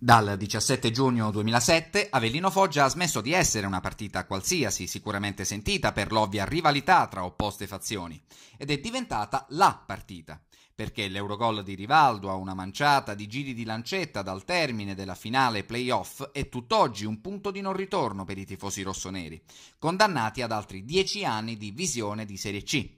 Dal 17 giugno 2007 Avellino Foggia ha smesso di essere una partita qualsiasi, sicuramente sentita per l'ovvia rivalità tra opposte fazioni, ed è diventata la partita, perché l'Eurogol di Rivaldo a una manciata di giri di lancetta dal termine della finale playoff è tutt'oggi un punto di non ritorno per i tifosi rossoneri, condannati ad altri 10 anni di visione di Serie C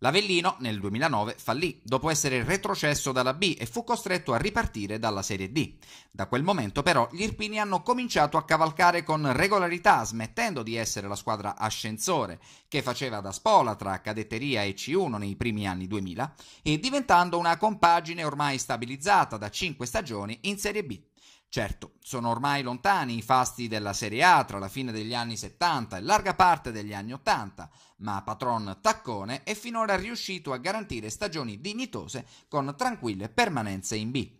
L'Avellino nel 2009 fallì dopo essere retrocesso dalla B e fu costretto a ripartire dalla Serie D. Da quel momento però gli Irpini hanno cominciato a cavalcare con regolarità, smettendo di essere la squadra ascensore che faceva da spola tra cadetteria e C1 nei primi anni 2000 e diventando una compagine ormai stabilizzata da 5 stagioni in Serie B. Certo, sono ormai lontani i fasti della Serie A tra la fine degli anni 70 e larga parte degli anni 80, ma Patron Taccone è finora riuscito a garantire stagioni dignitose con tranquille permanenze in B.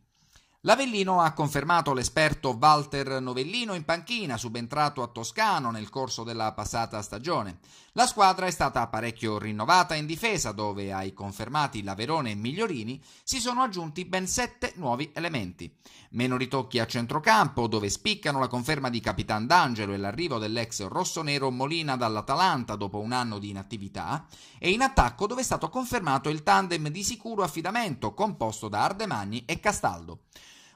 L'Avellino ha confermato l'esperto Walter Novellino in panchina, subentrato a Toscano nel corso della passata stagione. La squadra è stata parecchio rinnovata in difesa, dove ai confermati Laverone e Migliorini si sono aggiunti ben sette nuovi elementi. Meno ritocchi a centrocampo, dove spiccano la conferma di Capitan D'Angelo e l'arrivo dell'ex rossonero Molina dall'Atalanta dopo un anno di inattività, e in attacco dove è stato confermato il tandem di sicuro affidamento composto da Ardemagni e Castaldo.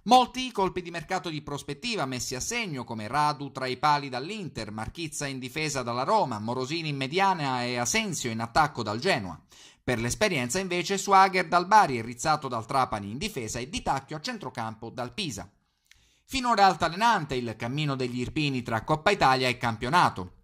Molti colpi di mercato di prospettiva messi a segno come Radu tra i pali dall'Inter, Marchizza in difesa dalla Roma, Morosini in mediana e Asensio in attacco dal Genoa. Per l'esperienza invece Swagger dal Bari Rizzato dal Trapani in difesa e Di Tacchio a centrocampo dal Pisa. Finora altalenante il cammino degli Irpini tra Coppa Italia e campionato.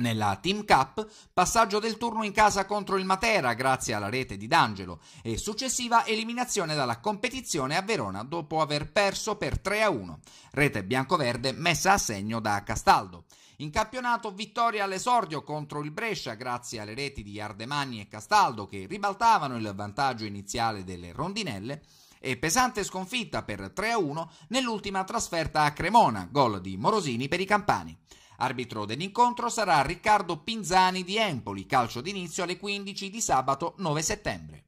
Nella Team Cup, passaggio del turno in casa contro il Matera grazie alla rete di D'Angelo e successiva eliminazione dalla competizione a Verona dopo aver perso per 3-1. Rete biancoverde messa a segno da Castaldo. In campionato vittoria all'esordio contro il Brescia grazie alle reti di Ardemagni e Castaldo che ribaltavano il vantaggio iniziale delle rondinelle e pesante sconfitta per 3-1 nell'ultima trasferta a Cremona, gol di Morosini per i Campani. Arbitro dell'incontro sarà Riccardo Pinzani di Empoli, calcio d'inizio alle 15 di sabato 9 settembre.